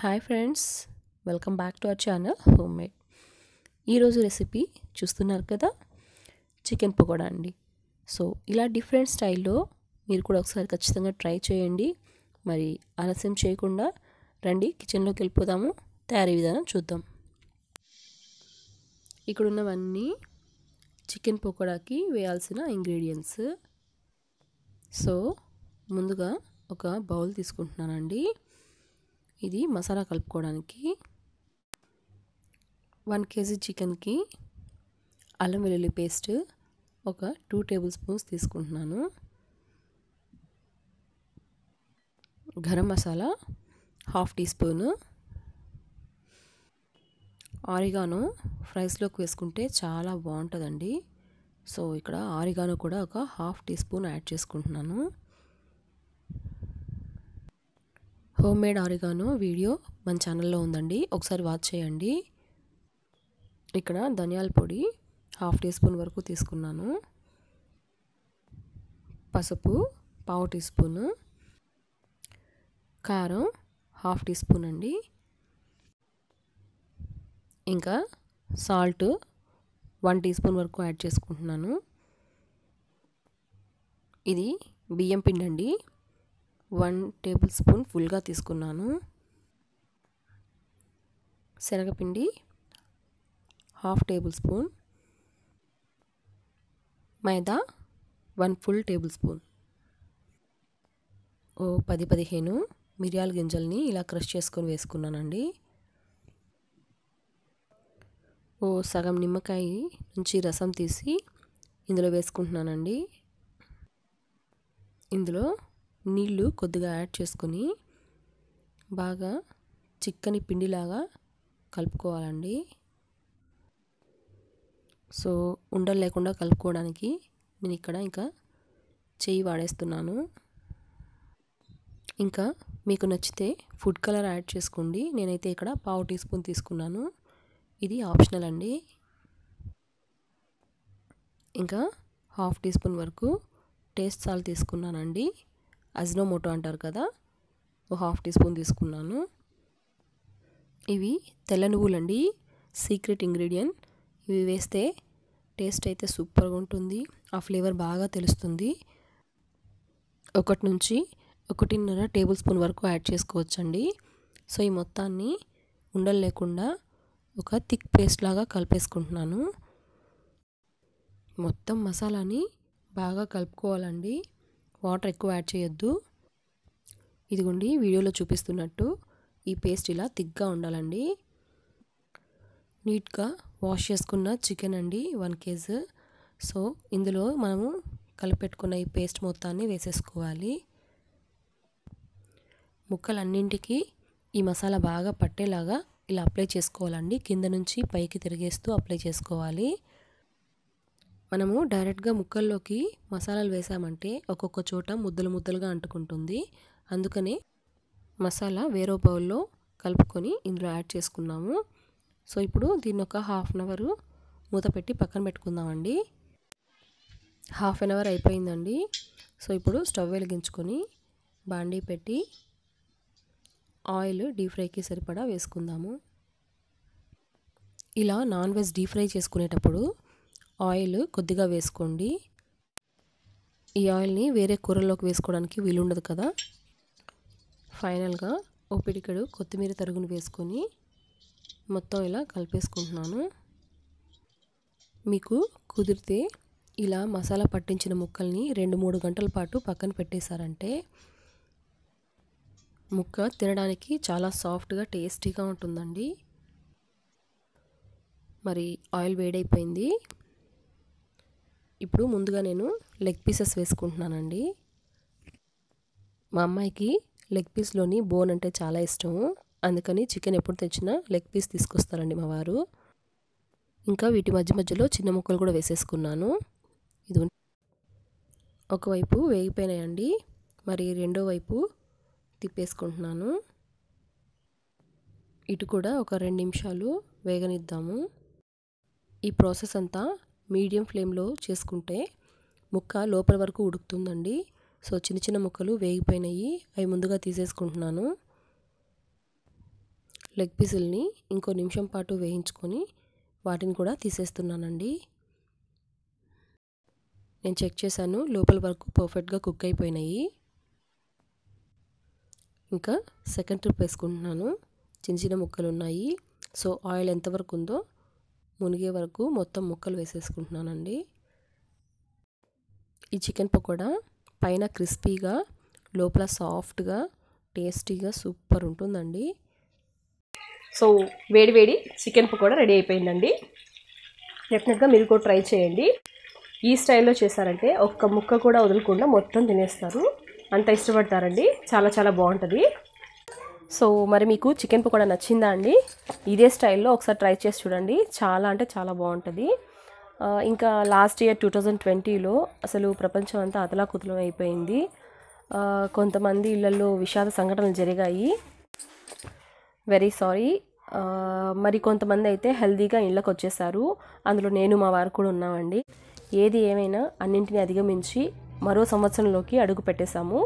hi friends welcome back to our channel home made ఈరోజు recipe చూస్తున్నారు కదా chicken pakoda అండి సో ఇలా డిఫరెంట్ స్టైల్లో మీరు కూడా ఒకసారి ఖచ్చితంగా ట్రై చేయండి మరి ఆలస్యం చేయకుండా రండి కిచెన్లోకి వెళ్ళిపోదాము తయారీ విధానం చూద్దాం ఇక్కడున్నవన్నీ చికెన్ పకోడాకి వేయాల్సిన ఇంగ్రీడియంట్స్ సో ముందుగా ఒక బౌల్ తీసుకుంటున్నానండి ఇది మసాలా కలుపుకోవడానికి వన్ కేజీ చికెన్కి అల్లం వెల్లుల్లి పేస్ట్ ఒక టూ టేబుల్ స్పూన్స్ తీసుకుంటున్నాను garam masala half tea spoon oregano ఫ్రైస్లోకి వేసుకుంటే చాలా బాగుంటుందండి సో ఇక్కడ ఆరిగాను కూడా ఒక హాఫ్ టీ స్పూన్ యాడ్ చేసుకుంటున్నాను హోమ్ మేడ్ ఆరిగానో వీడియో మన ఛానల్లో ఉందండి ఒకసారి వాచ్ చేయండి ఇక్కడ ధనియాల పొడి హాఫ్ టీ స్పూన్ వరకు తీసుకున్నాను పసుపు పావు టీ స్పూను కారం హాఫ్ టీ స్పూన్ అండి ఇంకా సాల్ట్ వన్ టీ స్పూన్ వరకు యాడ్ చేసుకుంటున్నాను ఇది బియ్యం పిండి అండి వన్ టేబుల్ స్పూన్ ఫుల్గా తీసుకున్నాను శనగపిండి half table spoon maida one full table spoon ఓ పది పదిహేను మిరియాల గింజల్ని ఇలా క్రష్ చేసుకొని వేసుకున్నానండి ఓ సగం నిమ్మకాయ నుంచి రసం తీసి ఇందులో వేసుకుంటున్నానండి ఇందులో నీళ్ళు కొద్దిగా యాడ్ చేసుకొని బాగా చిక్కని పిండిలాగా కలుపుకోవాలండి సో ఉండలు లేకుండా కలుపుకోవడానికి నేను ఇక్కడ ఇంకా చేయి వాడేస్తున్నాను ఇంకా మీకు నచ్చితే ఫుడ్ కలర్ యాడ్ చేసుకోండి నేనైతే ఇక్కడ పావు టీ స్పూన్ తీసుకున్నాను ఇది ఆప్షనల్ అండి ఇంకా హాఫ్ టీ స్పూన్ వరకు టేస్ట్ సాల్ తీసుకున్నానండి అజ్నోమోటో అంటారు కదా ఓ హాఫ్ టీ స్పూన్ తీసుకున్నాను ఇవి తెల్ల నువ్వులండి సీక్రెట్ ఇంగ్రీడియంట్ ఇవి వేస్తే టేస్ట్ అయితే సూపర్గా ఉంటుంది ఆ ఫ్లేవర్ బాగా తెలుస్తుంది ఒకటి నుంచి ఒకటిన్నర టేబుల్ స్పూన్ వరకు యాడ్ చేసుకోవచ్చండి సో ఈ మొత్తాన్ని ఉండలు లేకుండా ఒక థిక్ పేస్ట్ లాగా కలిపేసుకుంటున్నాను మొత్తం మసాలాని బాగా కలుపుకోవాలండి వాటర్ ఎక్కువ యాడ్ చేయొద్దు ఇదిగోండి వీడియోలో చూపిస్తున్నట్టు ఈ పేస్ట్ ఇలా థిక్గా ఉండాలండి నీట్గా వాష్ చేసుకున్న చికెన్ అండి వన్ కేజీ సో ఇందులో మనము కలిపెట్టుకున్న ఈ పేస్ట్ మొత్తాన్ని వేసేసుకోవాలి ముక్కలన్నింటికి ఈ మసాలా బాగా పట్టేలాగా ఇలా అప్లై చేసుకోవాలండి కింద నుంచి పైకి తిరిగేస్తూ అప్లై చేసుకోవాలి మనము డైరెక్ట్గా ముక్కల్లోకి మసాలాలు వేసామంటే ఒక్కొక్క చోట ముద్దలు ముద్దలుగా అంటుకుంటుంది అందుకనే మసాలా వేరే బౌల్లో కలుపుకొని ఇందులో యాడ్ చేసుకున్నాము సో ఇప్పుడు దీన్ని ఒక హాఫ్ అన్ అవరు మూత పెట్టి పక్కన పెట్టుకుందామండి హాఫ్ అన్ అవర్ అయిపోయిందండి సో ఇప్పుడు స్టవ్ వెలిగించుకొని బాండీ పెట్టి ఆయిల్ డీప్ ఫ్రైకి సరిపడా వేసుకుందాము ఇలా నాన్ వెజ్ డీప్ ఫ్రై చేసుకునేటప్పుడు ఆయిల్ కొద్దిగా వేసుకోండి ఈ ఆయిల్ని వేరే కూరల్లోకి వేసుకోవడానికి వీలుండదు కదా ఫైనల్గా ఓ పిడికెడు కొత్తిమీర తరుగును వేసుకొని మొత్తం ఇలా కలిపేసుకుంటున్నాను మీకు కుదిరితే ఇలా మసాలా పట్టించిన ముక్కల్ని రెండు మూడు గంటల పాటు పక్కన పెట్టేశారంటే ముక్క తినడానికి చాలా సాఫ్ట్గా టేస్టీగా ఉంటుందండి మరి ఆయిల్ వేడైపోయింది ఇప్పుడు ముందుగా నేను లెగ్ పీసెస్ వేసుకుంటున్నానండి మా అమ్మాయికి లెగ్ పీస్లోని బోన్ అంటే చాలా ఇష్టం అందుకని చికెన్ ఎప్పుడు తెచ్చినా లెగ్ పీస్ తీసుకొస్తారండి మా వారు ఇంకా వీటి మధ్య మధ్యలో చిన్న ముక్కలు కూడా వేసేసుకున్నాను ఇది ఒకవైపు వేగిపోయినాయండి మరి రెండో వైపు తిప్పేసుకుంటున్నాను ఇటు కూడా ఒక రెండు నిమిషాలు వేగనిద్దాము ఈ ప్రాసెస్ అంతా మీడియం ఫ్లేమ్లో చేసుకుంటే ముక్క లోపల వరకు ఉడుకుతుందండి సో చిన్న చిన్న ముక్కలు వేగిపోయినాయి అవి ముందుగా తీసేసుకుంటున్నాను లెగ్ పీసుల్ని ఇంకో నిమిషం పాటు వేయించుకొని వాటిని కూడా తీసేస్తున్నానండి నేను చెక్ చేశాను లోపల వరకు పర్ఫెక్ట్గా కుక్ అయిపోయినాయి ఇంకా సెకండ్ ట్రిప్ వేసుకుంటున్నాను చిన్న చిన్న ముక్కలు ఉన్నాయి సో ఆయిల్ ఎంతవరకు ఉందో మునిగే వరకు మొత్తం ముక్కలు వేసేసుకుంటున్నానండి ఈ చికెన్ పకోడా పైన క్రిస్పీగా లోపల సాఫ్ట్గా టేస్టీగా సూపర్ ఉంటుందండి సో వేడి వేడి చికెన్ పకోడా రెడీ అయిపోయిందండి డెఫినెట్గా మీరు కూడా ట్రై చేయండి ఈ స్టైల్లో చేశారంటే ఒక్క ముక్క కూడా వదలకుండా మొత్తం తినేస్తారు అంత ఇష్టపడతారండి చాలా చాలా బాగుంటుంది సో మరి మీకు చికెన్ పకోడా నచ్చిందా అండి ఇదే స్టైల్లో ఒకసారి ట్రై చేసి చూడండి చాలా అంటే చాలా బాగుంటుంది ఇంకా లాస్ట్ ఇయర్ టూ థౌజండ్ ట్వంటీలో అసలు ప్రపంచం అంతా అతలాకుతలం అయిపోయింది కొంతమంది ఇళ్లలో విషాద సంఘటనలు జరిగాయి వెరీ సారీ మరి కొంతమంది అయితే హెల్దీగా ఇళ్ళకి వచ్చేసారు అందులో నేను మా వారు కూడా ఉన్నామండి ఏది ఏమైనా అన్నింటినీ అధిగమించి మరో సంవత్సరంలోకి అడుగు పెట్టేశాము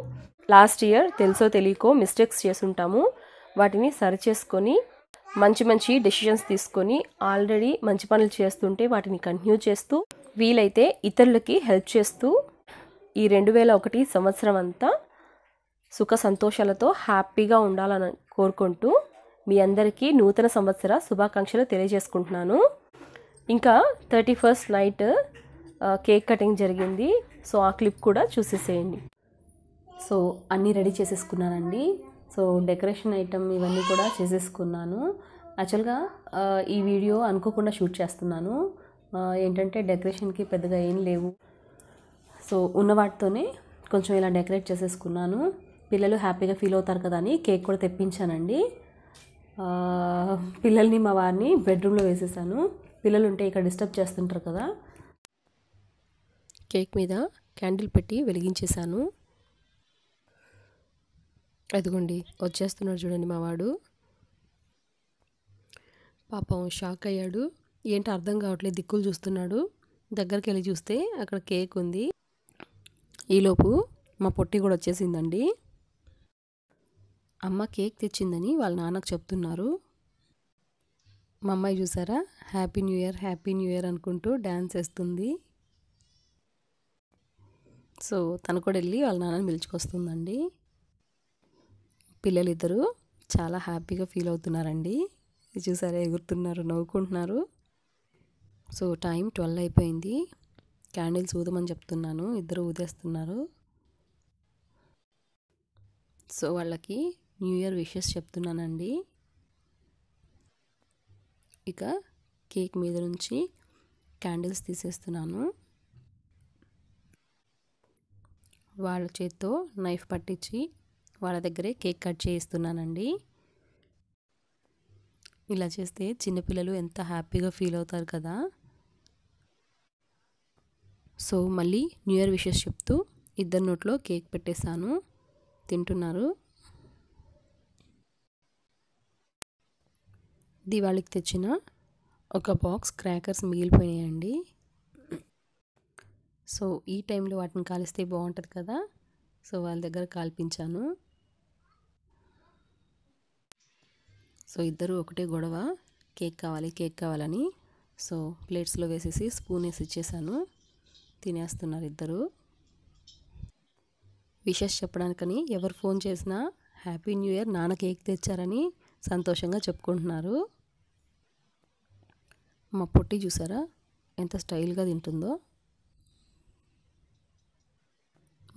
లాస్ట్ ఇయర్ తెలుసో తెలియకో మిస్టేక్స్ చేసుంటాము వాటిని సరిచేసుకొని మంచి మంచి డెసిషన్స్ తీసుకొని ఆల్రెడీ మంచి పనులు చేస్తుంటే వాటిని కంటిన్యూ చేస్తూ వీలైతే ఇతరులకి హెల్ప్ చేస్తూ ఈ రెండు వేల ఒకటి సంవత్సరం అంతా సుఖ సంతోషాలతో హ్యాపీగా ఉండాలని కోరుకుంటూ మీ అందరికీ నూతన సంవత్సర శుభాకాంక్షలు తెలియజేసుకుంటున్నాను ఇంకా thirty first night cake cutting జరిగింది సో ఆ క్లిప్ కూడా చూసేసేయండి సో అన్నీ రెడీ చేసేసుకున్నానండి సో డెకరేషన్ ఐటమ్ ఇవన్నీ కూడా చేసేసుకున్నాను యాక్చువల్గా ఈ వీడియో అనుకోకుండా షూట్ చేస్తున్నాను ఏంటంటే డెకరేషన్కి పెద్దగా ఏం లేవు సో ఉన్న వాటితోనే కొంచెం ఇలా డెకరేట్ చేసేసుకున్నాను పిల్లలు హ్యాపీగా ఫీల్ అవుతారు కదా అని కేక్ కూడా తెప్పించానండి పిల్లల్ని మా వారిని బెడ్రూమ్లో వేసేసాను పిల్లలు ఉంటే ఇక్కడ డిస్టర్బ్ చేస్తుంటారు కదా కేక్ మీద క్యాండిల్ పెట్టి వెలిగించేశాను అదిగోండి వచ్చేస్తున్నాడు చూడండి మా వాడు పాపం షాక్ అయ్యాడు ఏంటి అర్థం కావట్లేదు దిక్కులు చూస్తున్నాడు దగ్గరికి వెళ్ళి చూస్తే అక్కడ కేక్ ఉంది ఈలోపు మా పొట్టి కూడా వచ్చేసిందండి అమ్మ కేక్ తెచ్చిందని వాళ్ళ నాన్నకు చెప్తున్నారు మా అమ్మాయి చూసారా happy new year happy new year అనుకుంటూ డ్యాన్స్ వేస్తుంది సో తను కూడా వెళ్ళి వాళ్ళ నాన్నని పిలుచుకొస్తుందండి పిల్లలిద్దరూ చాలా హ్యాపీగా ఫీల్ అవుతున్నారండి చూసారా ఎగురుతున్నారు నవ్వుకుంటున్నారు సో టైం ట్వెల్వ్ అయిపోయింది క్యాండిల్స్ ఊదమని చెప్తున్నాను ఇద్దరు ఊదేస్తున్నారు సో వాళ్ళకి న్యూ ఇయర్ విషెస్ చెప్తున్నానండి ఇక కేక్ మీద నుంచి క్యాండిల్స్ తీసేస్తున్నాను వాళ్ళ చేత్తో నైఫ్ పట్టించి వాళ్ళ దగ్గరే కేక్ కట్ చేయిస్తున్నానండి ఇలా చేస్తే చిన్నపిల్లలు ఎంత హ్యాపీగా ఫీల్ అవుతారు కదా సో మళ్ళీ న్యూ ఇయర్ విషెస్ చెప్తూ ఇద్దరి నోట్లో కేక్ పెట్టేశాను తింటున్నారు దివాళికి తెచ్చిన ఒక బాక్స్ క్రాకర్స్ మిగిలిపోయాయండి సో ఈ టైంలో వాటిని కాలిస్తే బాగుంటుంది కదా సో వాళ్ళ దగ్గర కాల్పించాను సో ఇద్దరు ఒకటే గొడవ కేక్ కావాలి కేక్ కావాలని సో ప్లేట్స్లో వేసేసి స్పూన్ వేసి ఇచ్చేసాను తినేస్తున్నారు ఇద్దరు విషెస్ చెప్పడానికని ఎవరు ఫోన్ చేసినా హ్యాపీ న్యూ ఇయర్ నాన్న కేక్ తెచ్చారని సంతోషంగా చెప్పుకుంటున్నారు మా పొట్టి చూసారా ఎంత స్టైల్గా తింటుందో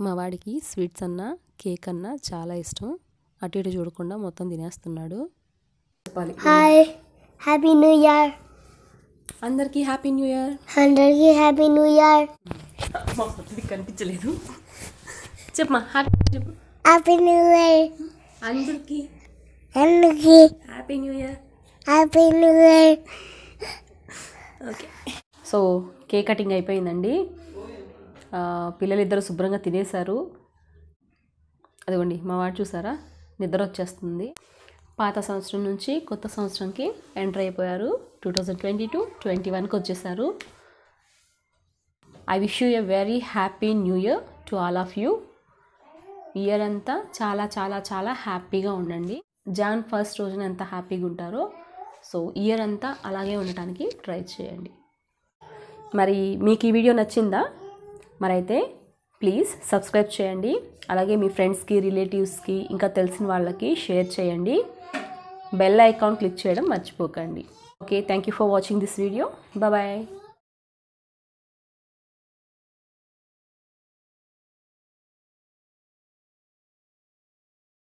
మా వాడికి స్వీట్స్ అన్నా కేక్ అన్నా చాలా ఇష్టం అటు ఇటు చూడకుండా మొత్తం తినేస్తున్నాడు హాయ్ హ్యాపీ న్యూ ఇయర్ అందరికీ హ్యాపీ న్యూ ఇయర్ అందరికీ హ్యాపీ న్యూ ఇయర్ కనిపించలేదు చెప్పమా హ్యాపీ చెప్పు హ్యాపీ న్యూ ఇయర్ అందరికీ అందరికీ happy new year happy new year okay so cake cutting అయిపోయిందండి పిల్లలిద్దరు శుభ్రంగా తినేశారు అదిగోండి మా వాడు చూసారా నిద్ర వచ్చేస్తుంది పాత సంవత్సరం నుంచి కొత్త సంవత్సరంకి ఎంటర్ అయిపోయారు two thousand twenty two twenty వన్కి వచ్చేసారు I wish you a very happy new year to all of you year అంతా చాలా చాలా చాలా హ్యాపీగా ఉండండి జాన్ ఫస్ట్ రోజున ఎంత హ్యాపీగా ఉంటారో సో ఇయర్ అంతా అలాగే ఉండటానికి ట్రై చేయండి మరి మీకు ఈ వీడియో నచ్చిందా మరైతే ప్లీజ్ సబ్స్క్రైబ్ చేయండి అలాగే మీ ఫ్రెండ్స్కి రిలేటివ్స్కి ఇంకా తెలిసిన వాళ్ళకి షేర్ చేయండి బెల్ ఐకాన్ క్లిక్ చేయడం మర్చిపోకండి okay thank you for watching this video bye